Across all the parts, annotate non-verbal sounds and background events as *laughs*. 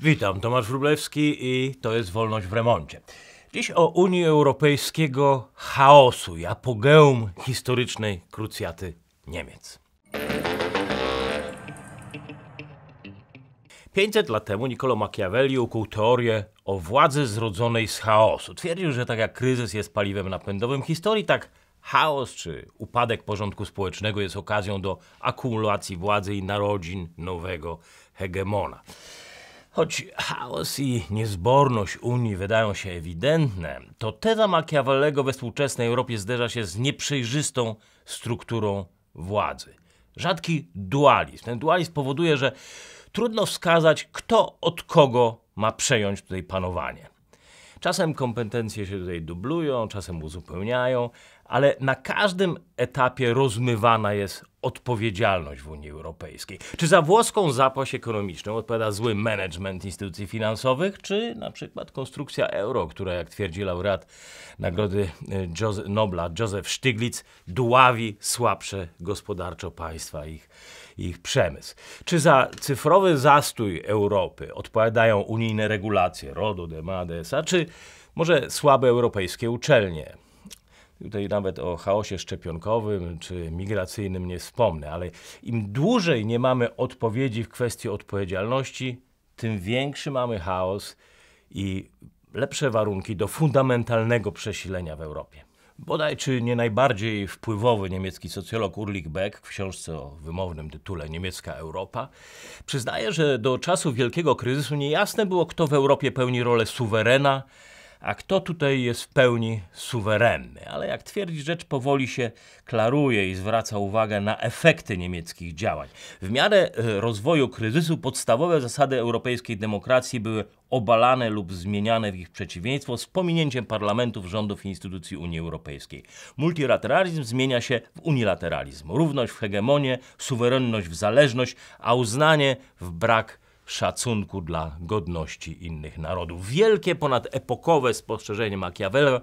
Witam, Tomasz Wróblewski i to jest Wolność w remoncie. Dziś o Unii Europejskiego chaosu i apogeum historycznej krucjaty Niemiec. 500 lat temu Niccolo Machiavelli ukuł teorię o władzy zrodzonej z chaosu. Twierdził, że tak jak kryzys jest paliwem napędowym historii, tak chaos czy upadek porządku społecznego jest okazją do akumulacji władzy i narodzin nowego hegemona. Choć chaos i niezborność Unii wydają się ewidentne, to teza Machiavellego we współczesnej Europie zderza się z nieprzejrzystą strukturą władzy. Rzadki dualizm. Ten dualizm powoduje, że trudno wskazać, kto od kogo ma przejąć tutaj panowanie. Czasem kompetencje się tutaj dublują, czasem uzupełniają, ale na każdym etapie rozmywana jest odpowiedzialność w Unii Europejskiej. Czy za włoską zapaść ekonomiczną odpowiada zły management instytucji finansowych, czy na przykład konstrukcja euro, która, jak twierdzi laureat Nagrody e, Jose Nobla Józef Sztyglitz, dławi słabsze gospodarczo państwa ich, ich przemysł. Czy za cyfrowy zastój Europy odpowiadają unijne regulacje RODO, DEMA, DSA, czy może słabe europejskie uczelnie? Tutaj nawet o chaosie szczepionkowym czy migracyjnym nie wspomnę, ale im dłużej nie mamy odpowiedzi w kwestii odpowiedzialności, tym większy mamy chaos i lepsze warunki do fundamentalnego przesilenia w Europie. Bodaj czy nie najbardziej wpływowy niemiecki socjolog Ulrich Beck w książce o wymownym tytule Niemiecka Europa przyznaje, że do czasu wielkiego kryzysu niejasne było, kto w Europie pełni rolę suwerena, a kto tutaj jest w pełni suwerenny. Ale jak twierdzi, rzecz powoli się klaruje i zwraca uwagę na efekty niemieckich działań. W miarę e, rozwoju kryzysu podstawowe zasady europejskiej demokracji były obalane lub zmieniane w ich przeciwieństwo z pominięciem parlamentów, rządów i instytucji Unii Europejskiej. Multilateralizm zmienia się w unilateralizm. Równość w hegemonię, suwerenność w zależność, a uznanie w brak szacunku dla godności innych narodów. Wielkie, ponadepokowe spostrzeżenie Machiavella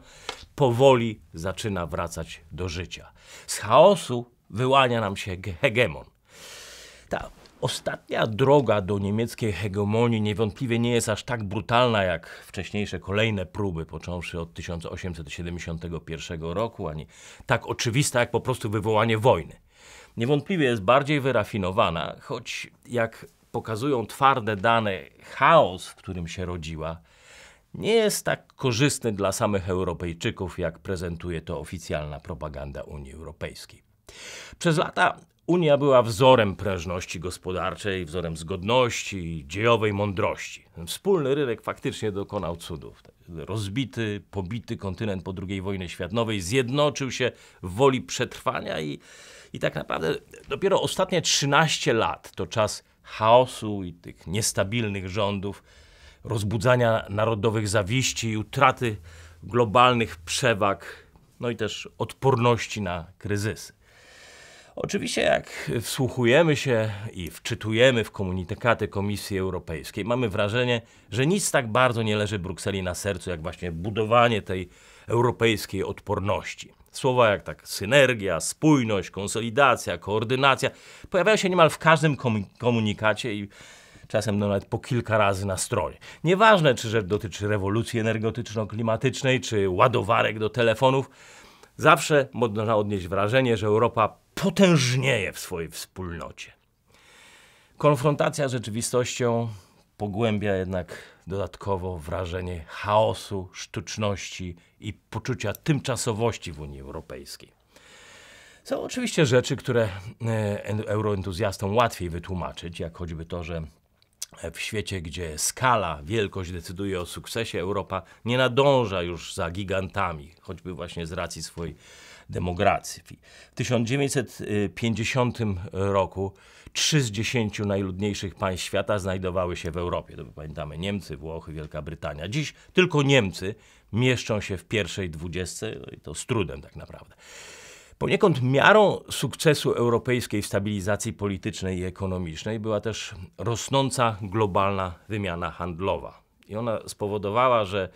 powoli zaczyna wracać do życia. Z chaosu wyłania nam się hegemon. Ta ostatnia droga do niemieckiej hegemonii niewątpliwie nie jest aż tak brutalna jak wcześniejsze kolejne próby, począwszy od 1871 roku, ani tak oczywista jak po prostu wywołanie wojny. Niewątpliwie jest bardziej wyrafinowana, choć jak pokazują twarde dane chaos, w którym się rodziła, nie jest tak korzystny dla samych Europejczyków, jak prezentuje to oficjalna propaganda Unii Europejskiej. Przez lata Unia była wzorem prężności gospodarczej, wzorem zgodności i dziejowej mądrości. Wspólny rynek faktycznie dokonał cudów. Rozbity, pobity kontynent po II wojnie światowej zjednoczył się w woli przetrwania i, i tak naprawdę dopiero ostatnie 13 lat to czas chaosu i tych niestabilnych rządów, rozbudzania narodowych zawiści i utraty globalnych przewag, no i też odporności na kryzysy. Oczywiście jak wsłuchujemy się i wczytujemy w komunikaty Komisji Europejskiej, mamy wrażenie, że nic tak bardzo nie leży Brukseli na sercu, jak właśnie budowanie tej europejskiej odporności. Słowa jak tak synergia, spójność, konsolidacja, koordynacja pojawiają się niemal w każdym komunikacie i czasem no nawet po kilka razy na stronie. Nieważne, czy rzecz dotyczy rewolucji energetyczno-klimatycznej, czy ładowarek do telefonów, zawsze można odnieść wrażenie, że Europa potężnieje w swojej wspólnocie. Konfrontacja z rzeczywistością pogłębia jednak dodatkowo wrażenie chaosu, sztuczności i poczucia tymczasowości w Unii Europejskiej. Są oczywiście rzeczy, które e, euroentuzjastom łatwiej wytłumaczyć, jak choćby to, że e, w świecie, gdzie skala, wielkość decyduje o sukcesie, Europa nie nadąża już za gigantami, choćby właśnie z racji swojej demokracji. W 1950 y, roku Trzy z dziesięciu najludniejszych państw świata znajdowały się w Europie. To pamiętamy Niemcy, Włochy, Wielka Brytania. Dziś tylko Niemcy mieszczą się w pierwszej dwudziestce, no i to z trudem tak naprawdę. Poniekąd miarą sukcesu europejskiej stabilizacji politycznej i ekonomicznej była też rosnąca globalna wymiana handlowa. I ona spowodowała, że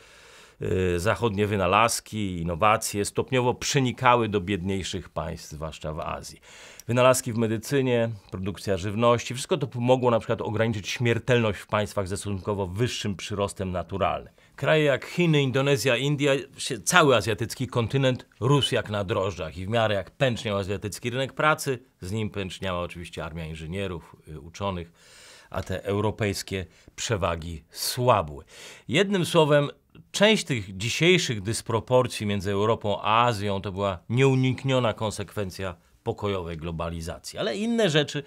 y, zachodnie wynalazki, innowacje stopniowo przenikały do biedniejszych państw, zwłaszcza w Azji. Wynalazki w medycynie, produkcja żywności, wszystko to pomogło na przykład ograniczyć śmiertelność w państwach ze stosunkowo wyższym przyrostem naturalnym. Kraje jak Chiny, Indonezja, India, cały azjatycki kontynent rósł jak na drożdżach i w miarę jak pęczniał azjatycki rynek pracy, z nim pęczniała oczywiście armia inżynierów, y, uczonych, a te europejskie przewagi słabły. Jednym słowem, część tych dzisiejszych dysproporcji między Europą a Azją to była nieunikniona konsekwencja pokojowej globalizacji. Ale inne rzeczy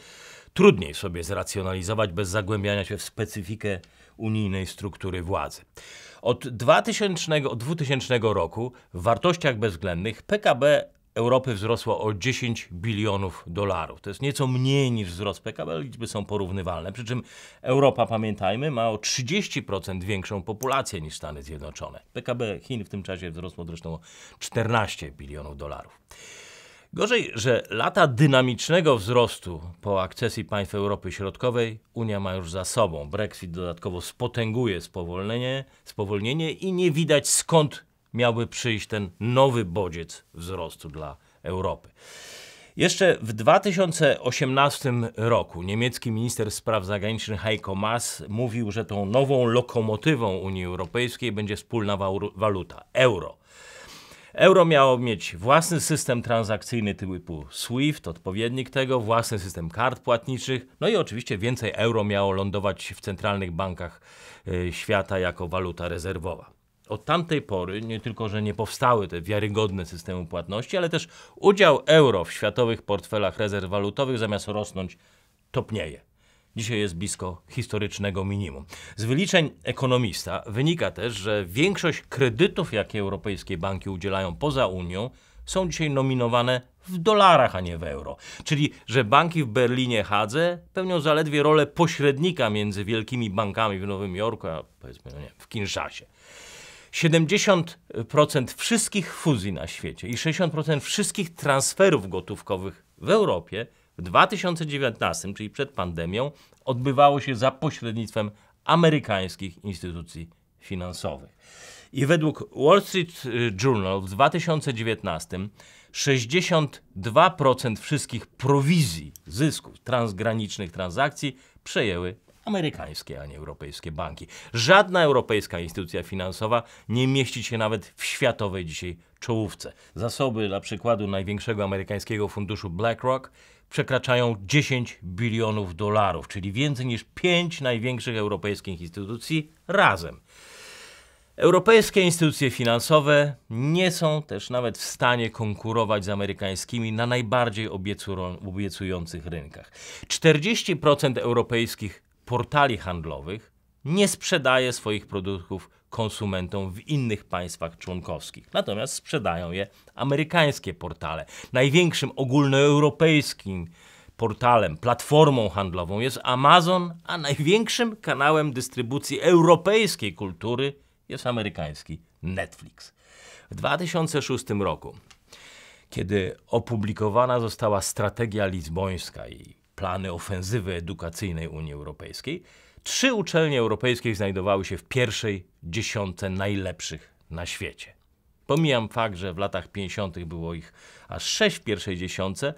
trudniej sobie zracjonalizować bez zagłębiania się w specyfikę unijnej struktury władzy. Od 2000, od 2000 roku w wartościach bezwzględnych PKB Europy wzrosło o 10 bilionów dolarów. To jest nieco mniej niż wzrost PKB, liczby są porównywalne. Przy czym Europa, pamiętajmy, ma o 30% większą populację niż Stany Zjednoczone. PKB Chin w tym czasie wzrosło zresztą o 14 bilionów dolarów. Gorzej, że lata dynamicznego wzrostu po akcesji państw Europy Środkowej Unia ma już za sobą. Brexit dodatkowo spotęguje spowolnienie, spowolnienie i nie widać skąd miałby przyjść ten nowy bodziec wzrostu dla Europy. Jeszcze w 2018 roku niemiecki minister spraw zagranicznych Heiko Maas mówił, że tą nową lokomotywą Unii Europejskiej będzie wspólna waluta euro. Euro miało mieć własny system transakcyjny typu SWIFT, odpowiednik tego, własny system kart płatniczych, no i oczywiście więcej euro miało lądować w centralnych bankach e, świata jako waluta rezerwowa. Od tamtej pory nie tylko, że nie powstały te wiarygodne systemy płatności, ale też udział euro w światowych portfelach rezerw walutowych zamiast rosnąć topnieje dzisiaj jest blisko historycznego minimum. Z wyliczeń ekonomista wynika też, że większość kredytów, jakie europejskie banki udzielają poza Unią, są dzisiaj nominowane w dolarach, a nie w euro. Czyli, że banki w Berlinie, Hadze pełnią zaledwie rolę pośrednika między wielkimi bankami w Nowym Jorku, a powiedzmy no nie, w Kinszasie. 70% wszystkich fuzji na świecie i 60% wszystkich transferów gotówkowych w Europie w 2019, czyli przed pandemią, odbywało się za pośrednictwem amerykańskich instytucji finansowych. I według Wall Street y, Journal w 2019 62% wszystkich prowizji zysków transgranicznych transakcji przejęły amerykańskie, a nie europejskie banki. Żadna europejska instytucja finansowa nie mieści się nawet w światowej dzisiaj czołówce. Zasoby dla przykładu największego amerykańskiego funduszu BlackRock przekraczają 10 bilionów dolarów, czyli więcej niż 5 największych europejskich instytucji razem. Europejskie instytucje finansowe nie są też nawet w stanie konkurować z amerykańskimi na najbardziej obiecujących rynkach. 40% europejskich portali handlowych nie sprzedaje swoich produktów konsumentom w innych państwach członkowskich. Natomiast sprzedają je amerykańskie portale. Największym ogólnoeuropejskim portalem, platformą handlową jest Amazon, a największym kanałem dystrybucji europejskiej kultury jest amerykański Netflix. W 2006 roku, kiedy opublikowana została strategia lizbońska i plany ofensywy edukacyjnej Unii Europejskiej, Trzy uczelnie europejskie znajdowały się w pierwszej dziesiątce najlepszych na świecie. Pomijam fakt, że w latach 50. było ich aż sześć w pierwszej dziesiątce,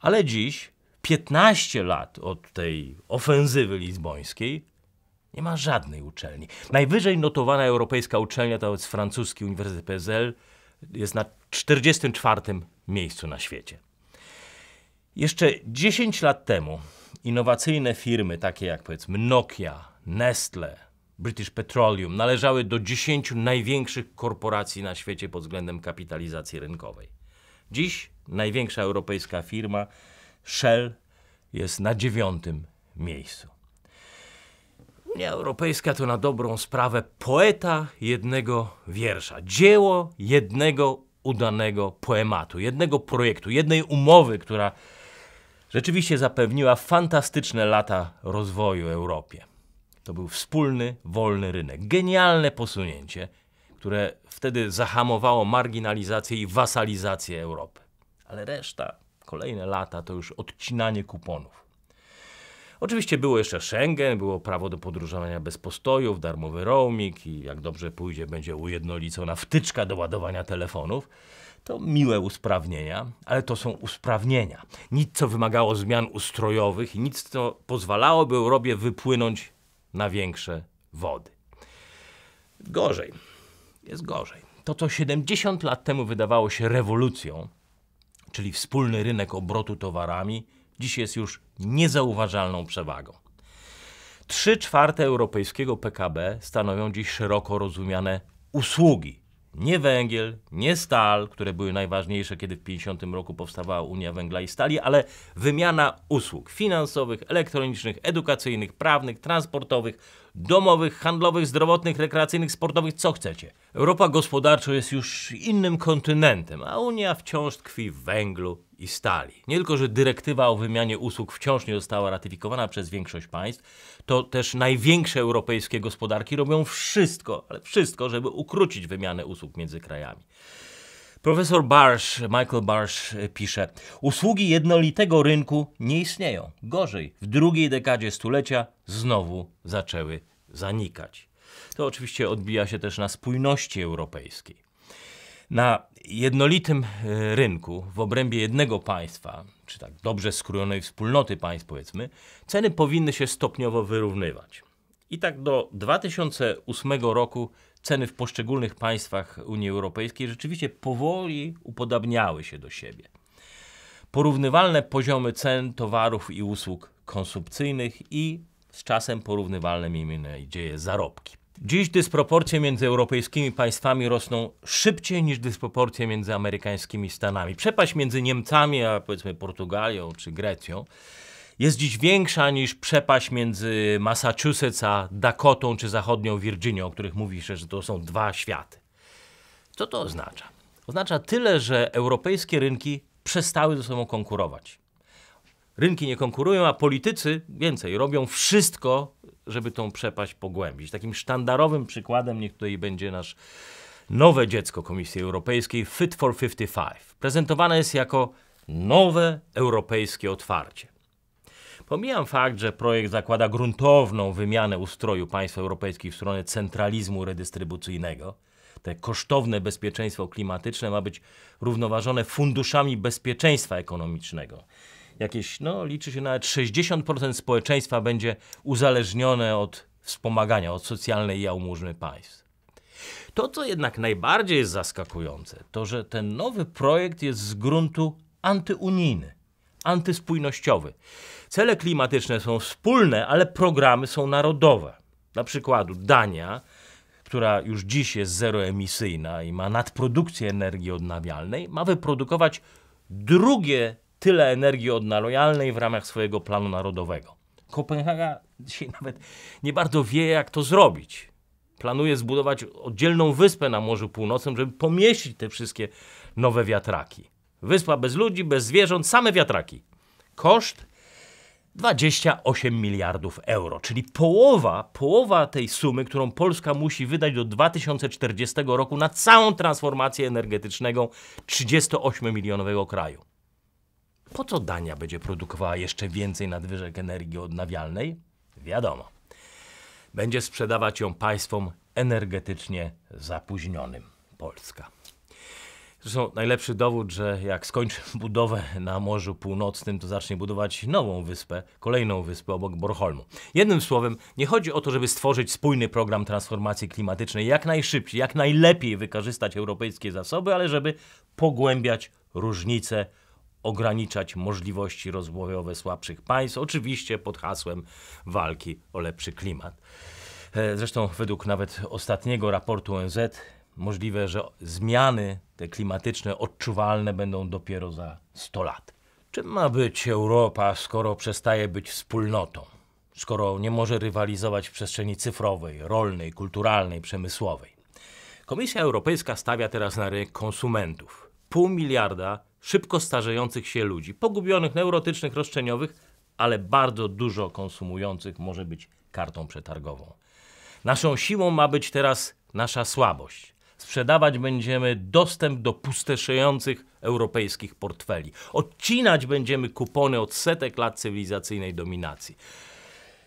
ale dziś, 15 lat od tej ofensywy lizbońskiej, nie ma żadnej uczelni. Najwyżej notowana europejska uczelnia to jest francuski Uniwersytet PSL, jest na 44 miejscu na świecie. Jeszcze 10 lat temu innowacyjne firmy, takie jak powiedzmy Nokia, Nestle, British Petroleum, należały do dziesięciu największych korporacji na świecie pod względem kapitalizacji rynkowej. Dziś największa europejska firma Shell jest na dziewiątym miejscu. Unia Europejska to na dobrą sprawę poeta jednego wiersza, dzieło jednego udanego poematu, jednego projektu, jednej umowy, która rzeczywiście zapewniła fantastyczne lata rozwoju Europie. To był wspólny, wolny rynek. Genialne posunięcie, które wtedy zahamowało marginalizację i wasalizację Europy. Ale reszta, kolejne lata to już odcinanie kuponów. Oczywiście było jeszcze Schengen, było prawo do podróżowania bez postojów, darmowy roaming i jak dobrze pójdzie, będzie ujednolicona wtyczka do ładowania telefonów. To miłe usprawnienia, ale to są usprawnienia. Nic, co wymagało zmian ustrojowych i nic, co pozwalałoby Europie wypłynąć na większe wody. Gorzej. Jest gorzej. To, co 70 lat temu wydawało się rewolucją, czyli wspólny rynek obrotu towarami, dziś jest już niezauważalną przewagą. Trzy czwarte europejskiego PKB stanowią dziś szeroko rozumiane usługi, nie węgiel, nie stal, które były najważniejsze, kiedy w 50 roku powstawała Unia Węgla i Stali, ale wymiana usług finansowych, elektronicznych, edukacyjnych, prawnych, transportowych, domowych, handlowych, zdrowotnych, rekreacyjnych, sportowych, co chcecie. Europa gospodarczo jest już innym kontynentem, a Unia wciąż tkwi w węglu i stali. Nie tylko, że dyrektywa o wymianie usług wciąż nie została ratyfikowana przez większość państw, to też największe europejskie gospodarki robią wszystko, ale wszystko, żeby ukrócić wymianę usług między krajami. Profesor Barsz, Michael Barsh pisze: Usługi jednolitego rynku nie istnieją. Gorzej, w drugiej dekadzie stulecia znowu zaczęły zanikać. To oczywiście odbija się też na spójności europejskiej na jednolitym e, rynku w obrębie jednego państwa, czy tak dobrze skrojonej wspólnoty państw powiedzmy, ceny powinny się stopniowo wyrównywać. I tak do 2008 roku ceny w poszczególnych państwach Unii Europejskiej rzeczywiście powoli upodabniały się do siebie. Porównywalne poziomy cen towarów i usług konsumpcyjnych i z czasem porównywalne miejmy nadzieję zarobki. Dziś dysproporcje między europejskimi państwami rosną szybciej niż dysproporcje między amerykańskimi stanami. Przepaść między Niemcami a powiedzmy Portugalią czy Grecją jest dziś większa niż przepaść między Massachusetts a Dakotą czy zachodnią Virginią, o których mówi się, że to są dwa światy. Co to oznacza? Oznacza tyle, że europejskie rynki przestały ze sobą konkurować. Rynki nie konkurują, a politycy więcej robią wszystko, żeby tą przepaść pogłębić. Takim sztandarowym przykładem niech tutaj będzie nasz nowe dziecko Komisji Europejskiej Fit for 55. Prezentowane jest jako nowe europejskie otwarcie. Pomijam fakt, że projekt zakłada gruntowną wymianę ustroju państw europejskich w stronę centralizmu redystrybucyjnego. Te kosztowne bezpieczeństwo klimatyczne ma być równoważone funduszami bezpieczeństwa ekonomicznego jakieś, no liczy się nawet 60% społeczeństwa będzie uzależnione od wspomagania, od socjalnej jałmużny państw. To, co jednak najbardziej jest zaskakujące, to że ten nowy projekt jest z gruntu antyunijny, antyspójnościowy. Cele klimatyczne są wspólne, ale programy są narodowe. Na przykładu Dania, która już dziś jest zeroemisyjna i ma nadprodukcję energii odnawialnej, ma wyprodukować drugie tyle energii odnalojalnej lojalnej w ramach swojego planu narodowego. Kopenhaga dzisiaj nawet nie bardzo wie, jak to zrobić. Planuje zbudować oddzielną wyspę na Morzu Północnym, żeby pomieścić te wszystkie nowe wiatraki. Wyspa bez ludzi, bez zwierząt, same wiatraki. Koszt 28 miliardów euro, czyli połowa, połowa tej sumy, którą Polska musi wydać do 2040 roku na całą transformację energetyczną 38-milionowego kraju. Po co Dania będzie produkowała jeszcze więcej nadwyżek energii odnawialnej? Wiadomo. Będzie sprzedawać ją państwom energetycznie zapóźnionym. Polska. Zresztą najlepszy dowód, że jak skończy *laughs* budowę na Morzu Północnym, to zacznie budować nową wyspę, kolejną wyspę obok Borholmu. Jednym słowem, nie chodzi o to, żeby stworzyć spójny program transformacji klimatycznej jak najszybciej, jak najlepiej wykorzystać europejskie zasoby, ale żeby pogłębiać różnice ograniczać możliwości rozwojowe słabszych państw, oczywiście pod hasłem walki o lepszy klimat. E, zresztą według nawet ostatniego raportu ONZ możliwe, że zmiany te klimatyczne odczuwalne będą dopiero za 100 lat. Czym ma być Europa, skoro przestaje być wspólnotą? Skoro nie może rywalizować w przestrzeni cyfrowej, rolnej, kulturalnej, przemysłowej? Komisja Europejska stawia teraz na rynek konsumentów pół miliarda szybko starzejących się ludzi, pogubionych, neurotycznych, roszczeniowych, ale bardzo dużo konsumujących może być kartą przetargową. Naszą siłą ma być teraz nasza słabość. Sprzedawać będziemy dostęp do pustoszejących europejskich portfeli. Odcinać będziemy kupony od setek lat cywilizacyjnej dominacji.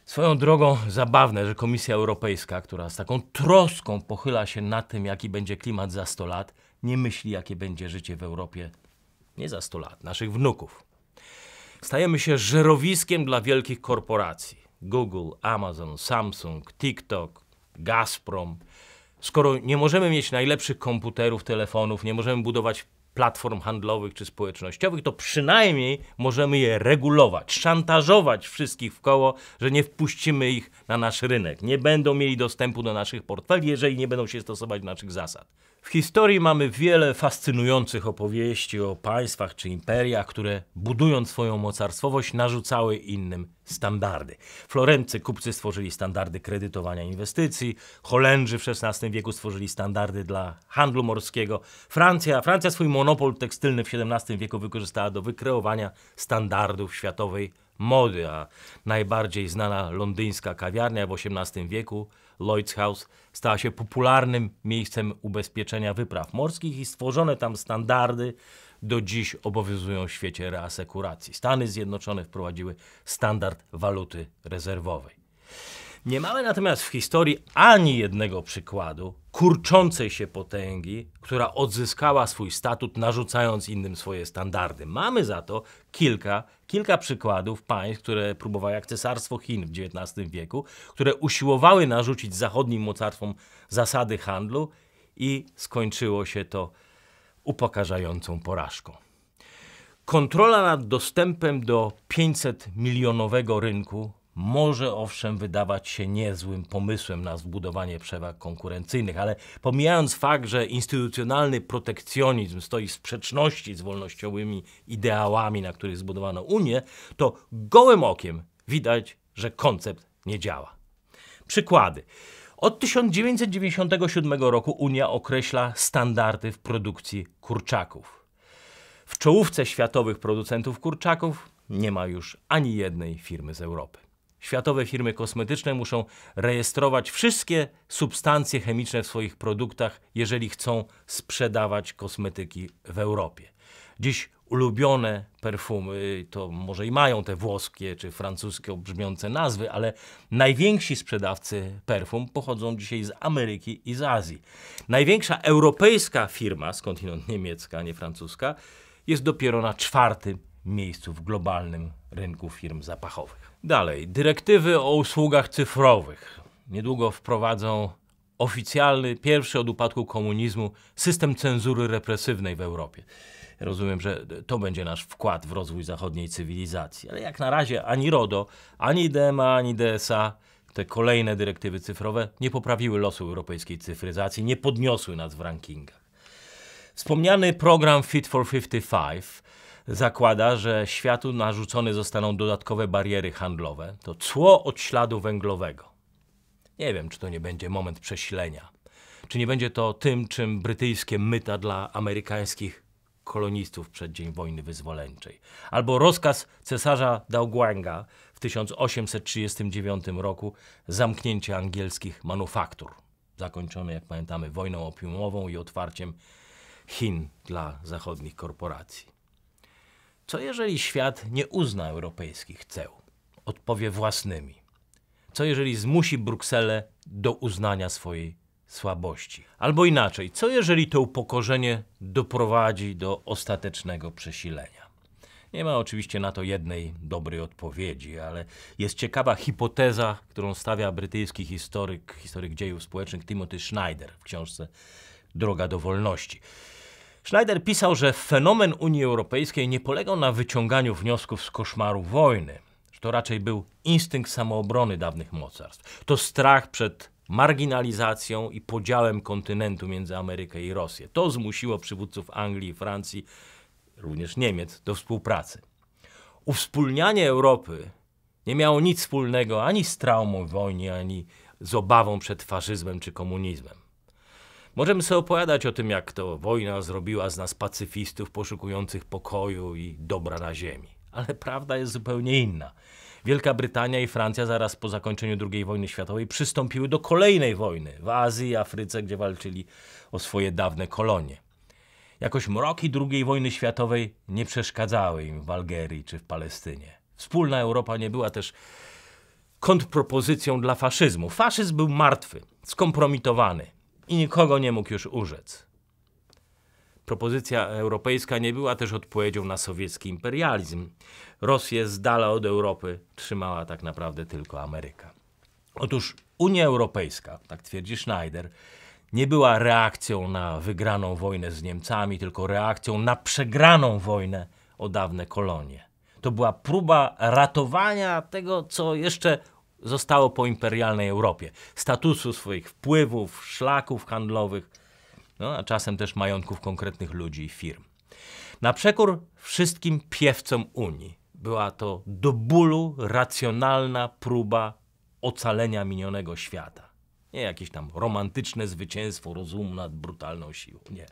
Swoją drogą zabawne, że Komisja Europejska, która z taką troską pochyla się nad tym, jaki będzie klimat za 100 lat, nie myśli, jakie będzie życie w Europie nie za 100 lat, naszych wnuków. Stajemy się żerowiskiem dla wielkich korporacji. Google, Amazon, Samsung, TikTok, Gazprom. Skoro nie możemy mieć najlepszych komputerów, telefonów, nie możemy budować platform handlowych czy społecznościowych, to przynajmniej możemy je regulować, szantażować wszystkich w koło, że nie wpuścimy ich na nasz rynek. Nie będą mieli dostępu do naszych portfeli, jeżeli nie będą się stosować naszych zasad. W historii mamy wiele fascynujących opowieści o państwach czy imperiach, które budując swoją mocarstwowość narzucały innym standardy. Florency kupcy stworzyli standardy kredytowania inwestycji, Holendrzy w XVI wieku stworzyli standardy dla handlu morskiego, Francja, Francja swój monopol tekstylny w XVII wieku wykorzystała do wykreowania standardów światowej mody, a najbardziej znana londyńska kawiarnia w XVIII wieku Lloyd's House stała się popularnym miejscem ubezpieczenia wypraw morskich i stworzone tam standardy do dziś obowiązują w świecie reasekuracji. Stany Zjednoczone wprowadziły standard waluty rezerwowej. Nie mamy natomiast w historii ani jednego przykładu kurczącej się potęgi, która odzyskała swój statut, narzucając innym swoje standardy. Mamy za to kilka, kilka przykładów państw, które próbowały, jak cesarstwo Chin w XIX wieku, które usiłowały narzucić zachodnim mocarstwom zasady handlu i skończyło się to upokarzającą porażką. Kontrola nad dostępem do 500 milionowego rynku może owszem wydawać się niezłym pomysłem na zbudowanie przewag konkurencyjnych, ale pomijając fakt, że instytucjonalny protekcjonizm stoi w sprzeczności z wolnościowymi ideałami, na których zbudowano Unię, to gołym okiem widać, że koncept nie działa. Przykłady. Od 1997 roku Unia określa standardy w produkcji kurczaków. W czołówce światowych producentów kurczaków nie ma już ani jednej firmy z Europy. Światowe firmy kosmetyczne muszą rejestrować wszystkie substancje chemiczne w swoich produktach, jeżeli chcą sprzedawać kosmetyki w Europie. Dziś ulubione perfumy, to może i mają te włoskie czy francuskie brzmiące nazwy, ale najwięksi sprzedawcy perfum pochodzą dzisiaj z Ameryki i z Azji. Największa europejska firma, skądinąd niemiecka, nie francuska, jest dopiero na czwartym miejscu w globalnym rynku firm zapachowych. Dalej, dyrektywy o usługach cyfrowych niedługo wprowadzą oficjalny, pierwszy od upadku komunizmu system cenzury represywnej w Europie. Rozumiem, że to będzie nasz wkład w rozwój zachodniej cywilizacji, ale jak na razie ani RODO, ani DMA, ani DSA, te kolejne dyrektywy cyfrowe nie poprawiły losu europejskiej cyfryzacji, nie podniosły nas w rankingach. Wspomniany program Fit for 55 zakłada, że światu narzucone zostaną dodatkowe bariery handlowe. To cło od śladu węglowego. Nie wiem, czy to nie będzie moment prześlenia. Czy nie będzie to tym, czym brytyjskie myta dla amerykańskich kolonistów przed dzień wojny wyzwoleńczej. Albo rozkaz cesarza Daoguanga w 1839 roku zamknięcie angielskich manufaktur, zakończone, jak pamiętamy, wojną opiumową i otwarciem Chin dla zachodnich korporacji. Co jeżeli świat nie uzna europejskich ceł? Odpowie własnymi. Co jeżeli zmusi Brukselę do uznania swojej słabości? Albo inaczej, co jeżeli to upokorzenie doprowadzi do ostatecznego przesilenia? Nie ma oczywiście na to jednej dobrej odpowiedzi, ale jest ciekawa hipoteza, którą stawia brytyjski historyk, historyk dziejów społecznych Timothy Schneider w książce Droga do wolności. Schneider pisał, że fenomen Unii Europejskiej nie polegał na wyciąganiu wniosków z koszmaru wojny. że To raczej był instynkt samoobrony dawnych mocarstw. To strach przed marginalizacją i podziałem kontynentu między Amerykę i Rosję. To zmusiło przywódców Anglii i Francji, również Niemiec, do współpracy. Uwspólnianie Europy nie miało nic wspólnego ani z traumą wojny, ani z obawą przed faszyzmem czy komunizmem. Możemy sobie opowiadać o tym, jak to wojna zrobiła z nas pacyfistów poszukujących pokoju i dobra na ziemi. Ale prawda jest zupełnie inna. Wielka Brytania i Francja zaraz po zakończeniu II wojny światowej przystąpiły do kolejnej wojny w Azji i Afryce, gdzie walczyli o swoje dawne kolonie. Jakoś mroki II wojny światowej nie przeszkadzały im w Algierii czy w Palestynie. Wspólna Europa nie była też kontrpropozycją dla faszyzmu. Faszyzm był martwy, skompromitowany i nikogo nie mógł już urzec. Propozycja europejska nie była też odpowiedzią na sowiecki imperializm. Rosję z dala od Europy trzymała tak naprawdę tylko Ameryka. Otóż Unia Europejska, tak twierdzi Schneider, nie była reakcją na wygraną wojnę z Niemcami, tylko reakcją na przegraną wojnę o dawne kolonie. To była próba ratowania tego, co jeszcze zostało po imperialnej Europie. Statusu swoich wpływów, szlaków handlowych, no, a czasem też majątków konkretnych ludzi i firm. Na przekór wszystkim piewcom Unii była to do bólu racjonalna próba ocalenia minionego świata. Nie jakieś tam romantyczne zwycięstwo rozumu nad brutalną siłą. Nie.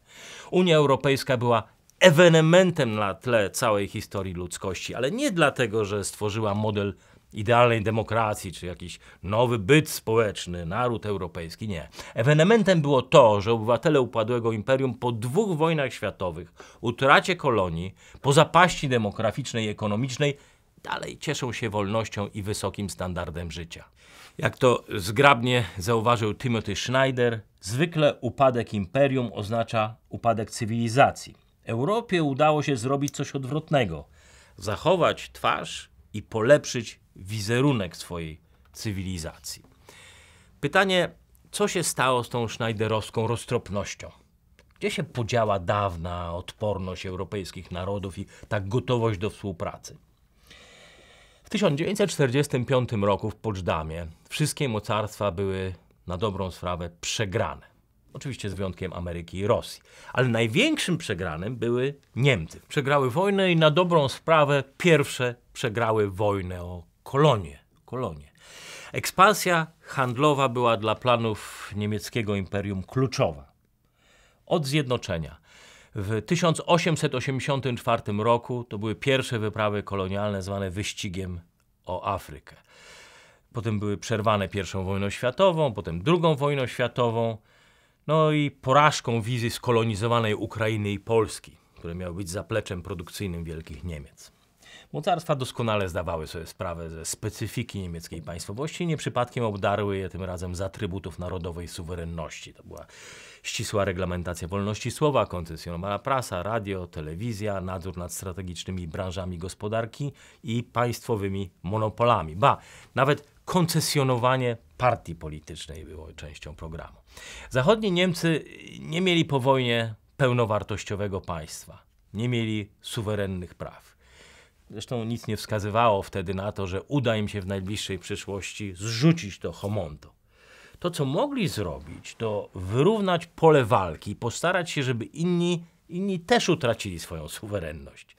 Unia Europejska była ewenementem na tle całej historii ludzkości, ale nie dlatego, że stworzyła model idealnej demokracji czy jakiś nowy byt społeczny, naród europejski. Nie. Ewenementem było to, że obywatele upadłego imperium po dwóch wojnach światowych, utracie kolonii, po zapaści demograficznej i ekonomicznej dalej cieszą się wolnością i wysokim standardem życia. Jak to zgrabnie zauważył Timothy Schneider, zwykle upadek imperium oznacza upadek cywilizacji. Europie udało się zrobić coś odwrotnego. Zachować twarz i polepszyć wizerunek swojej cywilizacji. Pytanie, co się stało z tą Schneiderowską roztropnością? Gdzie się podziała dawna odporność europejskich narodów i ta gotowość do współpracy? W 1945 roku w Poczdamie wszystkie mocarstwa były na dobrą sprawę przegrane. Oczywiście z wyjątkiem Ameryki i Rosji. Ale największym przegranym były Niemcy. Przegrały wojnę i na dobrą sprawę pierwsze przegrały wojnę o kolonie. kolonie. Ekspansja handlowa była dla planów niemieckiego imperium kluczowa. Od zjednoczenia. W 1884 roku to były pierwsze wyprawy kolonialne zwane wyścigiem o Afrykę. Potem były przerwane pierwszą wojną światową, potem drugą wojną światową, no i porażką wizji skolonizowanej Ukrainy i Polski, które miały być zapleczem produkcyjnym Wielkich Niemiec. Mocarstwa doskonale zdawały sobie sprawę ze specyfiki niemieckiej państwowości i nie przypadkiem obdarły je tym razem z atrybutów narodowej suwerenności. To była ścisła reglamentacja wolności słowa, koncesjonowana prasa, radio, telewizja, nadzór nad strategicznymi branżami gospodarki i państwowymi monopolami. Ba, nawet koncesjonowanie partii politycznej było częścią programu. Zachodni Niemcy nie mieli po wojnie pełnowartościowego państwa, nie mieli suwerennych praw. Zresztą nic nie wskazywało wtedy na to, że uda im się w najbliższej przyszłości zrzucić to Homondo. To, co mogli zrobić, to wyrównać pole walki, postarać się, żeby inni, inni też utracili swoją suwerenność.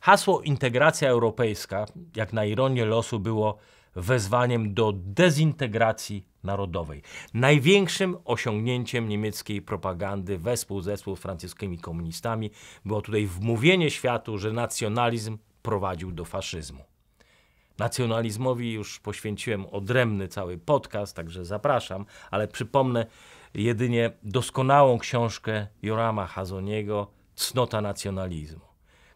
Hasło integracja europejska, jak na ironię losu, było wezwaniem do dezintegracji narodowej. Największym osiągnięciem niemieckiej propagandy wespół zespół z francuskimi komunistami było tutaj wmówienie światu, że nacjonalizm prowadził do faszyzmu. Nacjonalizmowi już poświęciłem odrębny cały podcast, także zapraszam, ale przypomnę jedynie doskonałą książkę Jorama Hazoniego Cnota nacjonalizmu,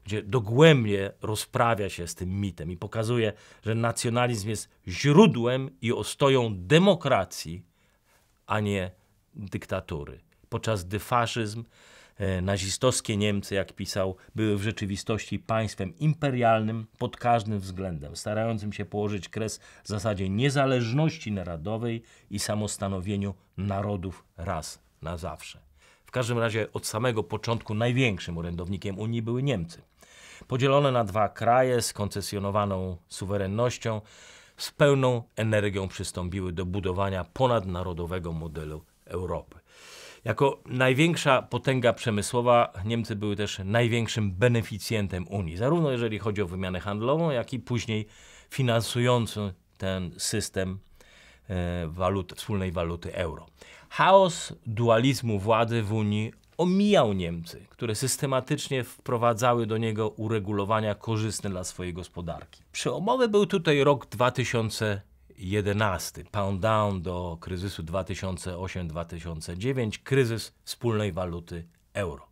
gdzie dogłębnie rozprawia się z tym mitem i pokazuje, że nacjonalizm jest źródłem i ostoją demokracji, a nie dyktatury. Podczas gdy faszyzm E, nazistowskie Niemcy, jak pisał, były w rzeczywistości państwem imperialnym pod każdym względem, starającym się położyć kres w zasadzie niezależności narodowej i samostanowieniu narodów raz na zawsze. W każdym razie od samego początku największym orędownikiem Unii były Niemcy. Podzielone na dwa kraje z koncesjonowaną suwerennością, z pełną energią przystąpiły do budowania ponadnarodowego modelu Europy. Jako największa potęga przemysłowa Niemcy były też największym beneficjentem Unii, zarówno jeżeli chodzi o wymianę handlową, jak i później finansujący ten system e, walut, wspólnej waluty euro. Chaos dualizmu władzy w Unii omijał Niemcy, które systematycznie wprowadzały do niego uregulowania korzystne dla swojej gospodarki. Przełomowy był tutaj rok 2000 11. Pound down do kryzysu 2008-2009, kryzys wspólnej waluty euro.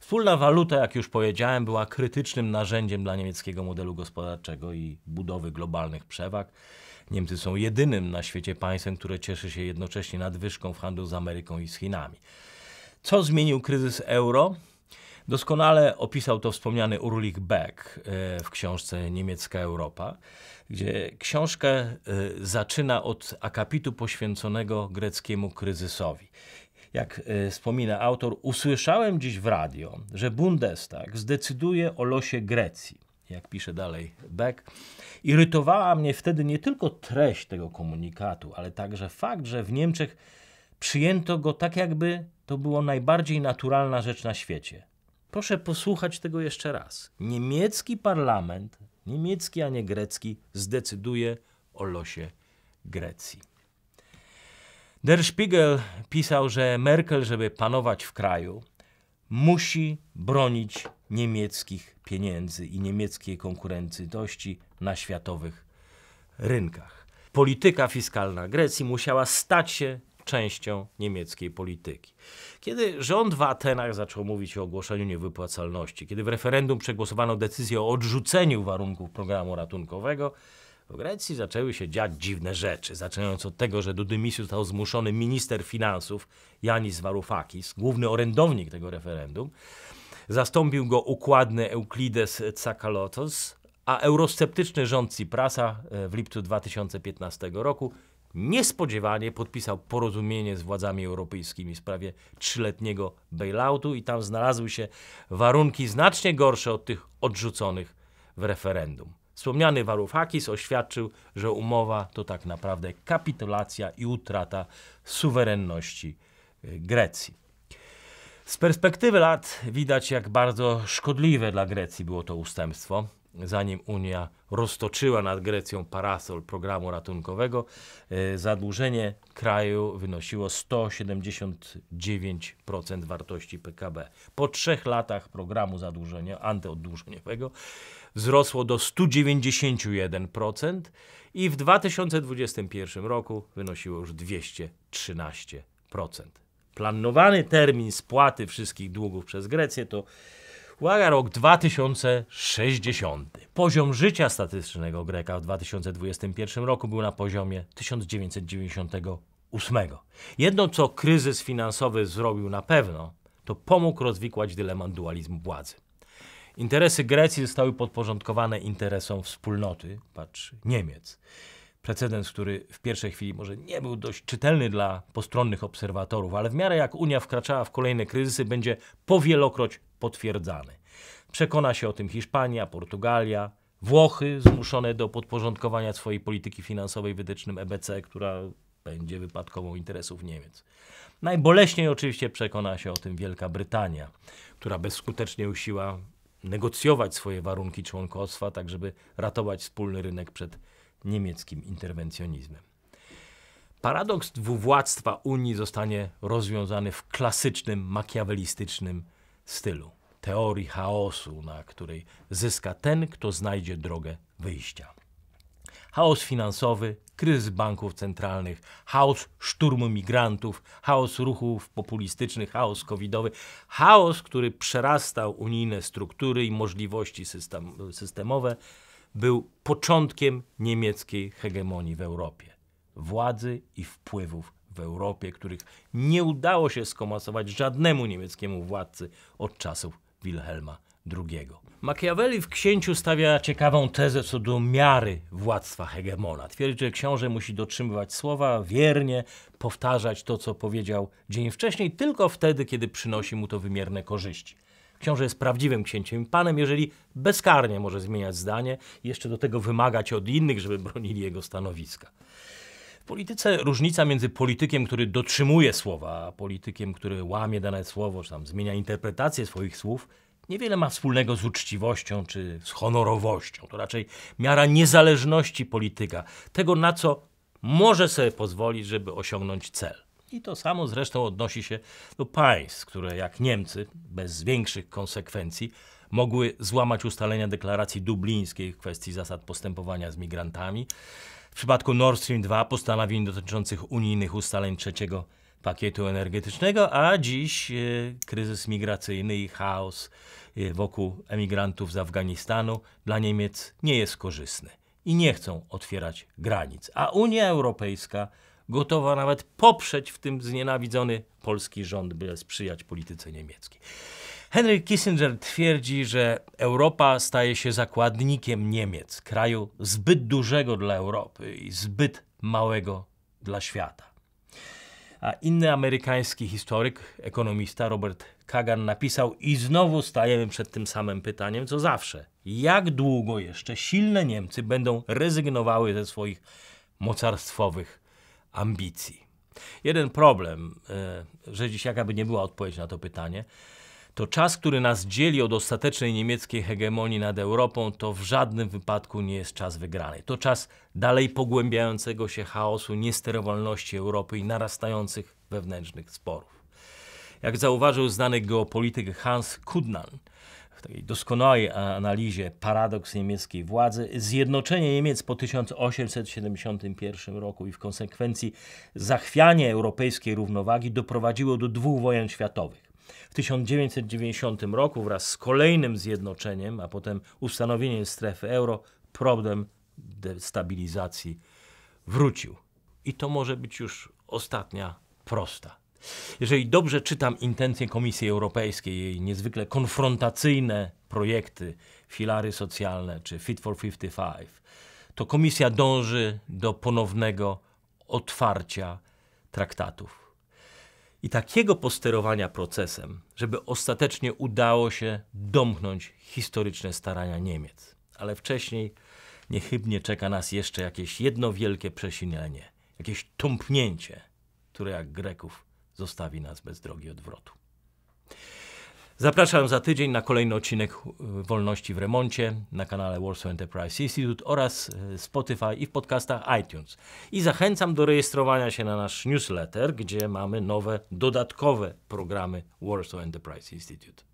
Wspólna waluta, jak już powiedziałem, była krytycznym narzędziem dla niemieckiego modelu gospodarczego i budowy globalnych przewag. Niemcy są jedynym na świecie państwem, które cieszy się jednocześnie nadwyżką w handlu z Ameryką i z Chinami. Co zmienił kryzys euro? Doskonale opisał to wspomniany Urlich Beck e, w książce Niemiecka Europa gdzie książkę y, zaczyna od akapitu poświęconego greckiemu kryzysowi. Jak y, wspomina autor, usłyszałem dziś w radio, że Bundestag zdecyduje o losie Grecji jak pisze dalej Beck. Irytowała mnie wtedy nie tylko treść tego komunikatu, ale także fakt, że w Niemczech przyjęto go tak, jakby to było najbardziej naturalna rzecz na świecie. Proszę posłuchać tego jeszcze raz. Niemiecki parlament niemiecki, a nie grecki, zdecyduje o losie Grecji. Der Spiegel pisał, że Merkel, żeby panować w kraju, musi bronić niemieckich pieniędzy i niemieckiej konkurencyjności na światowych rynkach. Polityka fiskalna Grecji musiała stać się częścią niemieckiej polityki. Kiedy rząd w Atenach zaczął mówić o ogłoszeniu niewypłacalności, kiedy w referendum przegłosowano decyzję o odrzuceniu warunków programu ratunkowego, w Grecji zaczęły się dziać dziwne rzeczy, zaczynając od tego, że do dymisji został zmuszony minister finansów Janis Varoufakis, główny orędownik tego referendum. Zastąpił go układny Euklides Tsakalotos, a eurosceptyczny rząd Ciprasa e, w lipcu 2015 roku niespodziewanie podpisał porozumienie z władzami europejskimi w sprawie trzyletniego bailoutu i tam znalazły się warunki znacznie gorsze od tych odrzuconych w referendum. Wspomniany Varoufakis oświadczył, że umowa to tak naprawdę kapitulacja i utrata suwerenności y, Grecji. Z perspektywy lat widać, jak bardzo szkodliwe dla Grecji było to ustępstwo, zanim Unia roztoczyła nad Grecją parasol programu ratunkowego, e, zadłużenie kraju wynosiło 179% wartości PKB. Po trzech latach programu zadłużenia antyoddłużeniowego wzrosło do 191% i w 2021 roku wynosiło już 213%. Planowany termin spłaty wszystkich długów przez Grecję to Uwaga, rok 2060. Poziom życia statystycznego Greka w 2021 roku był na poziomie 1998. Jedno, co kryzys finansowy zrobił na pewno, to pomógł rozwikłać dylemat dualizmu władzy. Interesy Grecji zostały podporządkowane interesom wspólnoty, patrz, Niemiec. Precedens, który w pierwszej chwili może nie był dość czytelny dla postronnych obserwatorów, ale w miarę jak Unia wkraczała w kolejne kryzysy, będzie powielokroć potwierdzany. Przekona się o tym Hiszpania, Portugalia, Włochy zmuszone do podporządkowania swojej polityki finansowej wytycznym EBC, która będzie wypadkową interesów Niemiec. Najboleśniej oczywiście przekona się o tym Wielka Brytania, która bezskutecznie usiła negocjować swoje warunki członkostwa, tak żeby ratować wspólny rynek przed niemieckim interwencjonizmem. Paradoks dwuwładztwa Unii zostanie rozwiązany w klasycznym, makiawelistycznym stylu teorii chaosu, na której zyska ten, kto znajdzie drogę wyjścia. Chaos finansowy, kryzys banków centralnych, chaos szturmu migrantów, chaos ruchów populistycznych, chaos covidowy, chaos, który przerastał unijne struktury i możliwości system, systemowe, był początkiem niemieckiej hegemonii w Europie, władzy i wpływów w Europie, których nie udało się skomasować żadnemu niemieckiemu władcy od czasów Wilhelma II. Machiavelli w Księciu stawia ciekawą tezę co do miary władztwa hegemona. Twierdzi, że książę musi dotrzymywać słowa, wiernie powtarzać to, co powiedział dzień wcześniej, tylko wtedy, kiedy przynosi mu to wymierne korzyści. Książę jest prawdziwym księciem i panem, jeżeli bezkarnie może zmieniać zdanie, jeszcze do tego wymagać od innych, żeby bronili jego stanowiska. W polityce różnica między politykiem, który dotrzymuje słowa, a politykiem, który łamie dane słowo, czy tam zmienia interpretację swoich słów, niewiele ma wspólnego z uczciwością czy z honorowością. To raczej miara niezależności polityka, tego na co może sobie pozwolić, żeby osiągnąć cel. I to samo zresztą odnosi się do państw, które jak Niemcy, bez większych konsekwencji, mogły złamać ustalenia deklaracji dublińskiej w kwestii zasad postępowania z migrantami. W przypadku Nord Stream 2 postanowień dotyczących unijnych ustaleń trzeciego pakietu energetycznego, a dziś e, kryzys migracyjny i chaos e, wokół emigrantów z Afganistanu dla Niemiec nie jest korzystny i nie chcą otwierać granic. A Unia Europejska gotowa nawet poprzeć w tym znienawidzony polski rząd, by sprzyjać polityce niemieckiej. Henry Kissinger twierdzi, że Europa staje się zakładnikiem Niemiec, kraju zbyt dużego dla Europy i zbyt małego dla świata. A inny amerykański historyk, ekonomista Robert Kagan napisał i znowu stajemy przed tym samym pytaniem, co zawsze. Jak długo jeszcze silne Niemcy będą rezygnowały ze swoich mocarstwowych ambicji? Jeden problem, e, że dziś jakaby nie była odpowiedź na to pytanie, to czas, który nas dzieli od ostatecznej niemieckiej hegemonii nad Europą, to w żadnym wypadku nie jest czas wygrany. To czas dalej pogłębiającego się chaosu, niesterowalności Europy i narastających wewnętrznych sporów. Jak zauważył znany geopolityk Hans Kudnan, w takiej doskonałej analizie paradoks niemieckiej władzy, zjednoczenie Niemiec po 1871 roku i w konsekwencji zachwianie europejskiej równowagi doprowadziło do dwóch wojen światowych. W 1990 roku wraz z kolejnym zjednoczeniem, a potem ustanowieniem strefy euro, problem destabilizacji wrócił. I to może być już ostatnia prosta. Jeżeli dobrze czytam intencje Komisji Europejskiej, jej niezwykle konfrontacyjne projekty, filary socjalne czy Fit for 55, to Komisja dąży do ponownego otwarcia traktatów i takiego posterowania procesem, żeby ostatecznie udało się domknąć historyczne starania Niemiec. Ale wcześniej niechybnie czeka nas jeszcze jakieś jedno wielkie przesilenie, jakieś tąpnięcie, które jak Greków zostawi nas bez drogi odwrotu. Zapraszam za tydzień na kolejny odcinek e, Wolności w Remoncie na kanale Warsaw Enterprise Institute oraz e, Spotify i w podcastach iTunes. I zachęcam do rejestrowania się na nasz newsletter, gdzie mamy nowe, dodatkowe programy Warsaw Enterprise Institute.